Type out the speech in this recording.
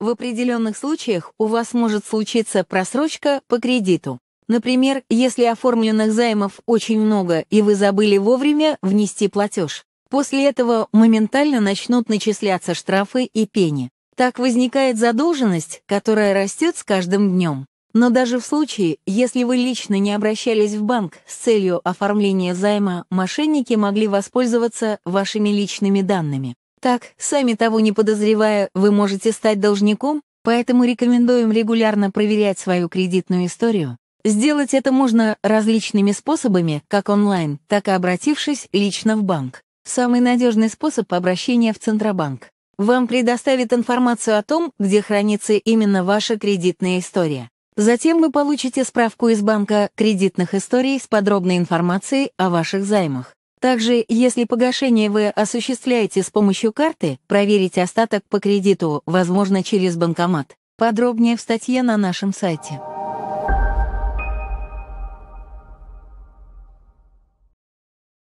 В определенных случаях у вас может случиться просрочка по кредиту. Например, если оформленных займов очень много и вы забыли вовремя внести платеж. После этого моментально начнут начисляться штрафы и пени. Так возникает задолженность, которая растет с каждым днем. Но даже в случае, если вы лично не обращались в банк с целью оформления займа, мошенники могли воспользоваться вашими личными данными. Так, сами того не подозревая, вы можете стать должником, поэтому рекомендуем регулярно проверять свою кредитную историю. Сделать это можно различными способами, как онлайн, так и обратившись лично в банк. Самый надежный способ обращения в Центробанк. Вам предоставит информацию о том, где хранится именно ваша кредитная история. Затем вы получите справку из банка кредитных историй с подробной информацией о ваших займах. Также, если погашение вы осуществляете с помощью карты, проверите остаток по кредиту, возможно, через банкомат. Подробнее в статье на нашем сайте.